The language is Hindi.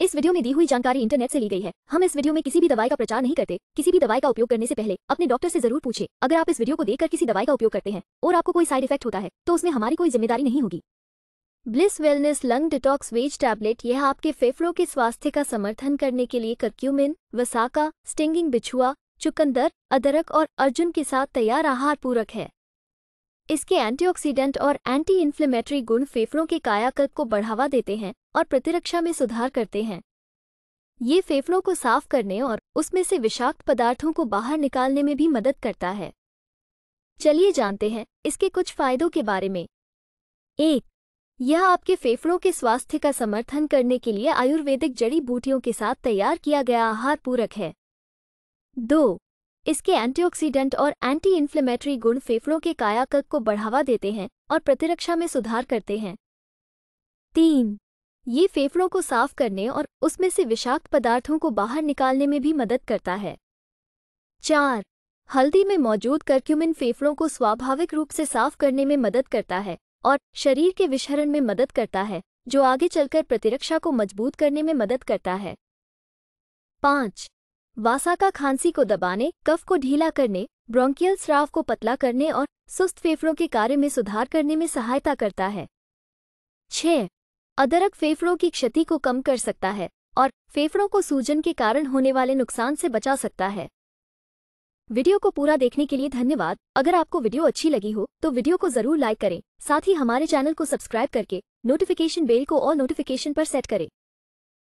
इस वीडियो में दी हुई जानकारी इंटरनेट से ली गई है हम इस वीडियो में किसी भी दवाई का प्रचार नहीं करते किसी भी दवाई का उपयोग करने से पहले अपने डॉक्टर से जरूर पूछे अगर आप इस वीडियो को देखकर किसी दवाई का उपयोग करते हैं और आपको कोई साइड इफेक्ट होता है तो उसमें हमारी कोई जिम्मेदारी नहीं होगी Bliss wellness lung detox veg tablet यह आपके फेफड़ों के स्वास्थ्य का समर्थन करने के लिए कर्क्यूमिन वसाका स्टिंगिंग बिछुआ चुकंदर अदरक और अर्जुन के साथ तैयार आहार पूरक है इसके एंटीऑक्सीडेंट और एंटी इन्फ्लेमेटरी गुण फेफड़ों के कायाकल्प को बढ़ावा देते हैं और प्रतिरक्षा में सुधार करते हैं ये फेफड़ों को साफ करने और उसमें से विषाक्त पदार्थों को बाहर निकालने में भी मदद करता है चलिए जानते हैं इसके कुछ फायदों के बारे में एक यह आपके फेफड़ों के स्वास्थ्य का समर्थन करने के लिए आयुर्वेदिक जड़ी बूटियों के साथ तैयार किया गया आहार पूरक है दो इसके एंटीऑक्सीडेंट और एंटी इन्फ्लेमेटरी गुण फेफड़ों के कायाकल्प को बढ़ावा देते हैं और प्रतिरक्षा में सुधार करते हैं तीन ये फेफड़ों को साफ करने और उसमें से विषाक्त पदार्थों को बाहर निकालने में भी मदद करता है चार हल्दी में मौजूद कर्क्यूमिन फेफड़ों को स्वाभाविक रूप से साफ करने में मदद करता है और शरीर के विषहरण में मदद करता है जो आगे चलकर प्रतिरक्षा को मजबूत करने में मदद करता है पाँच वासाका खांसी को दबाने कफ को ढीला करने ब्रोंकियल स्राव को पतला करने और सुस्त फेफड़ों के कार्य में सुधार करने में सहायता करता है छ अदरक फेफड़ों की क्षति को कम कर सकता है और फेफड़ों को सूजन के कारण होने वाले नुकसान से बचा सकता है वीडियो को पूरा देखने के लिए धन्यवाद अगर आपको वीडियो अच्छी लगी हो तो वीडियो को जरूर लाइक करें साथ ही हमारे चैनल को सब्सक्राइब करके नोटिफिकेशन बेल को और नोटिफिकेशन पर सेट करें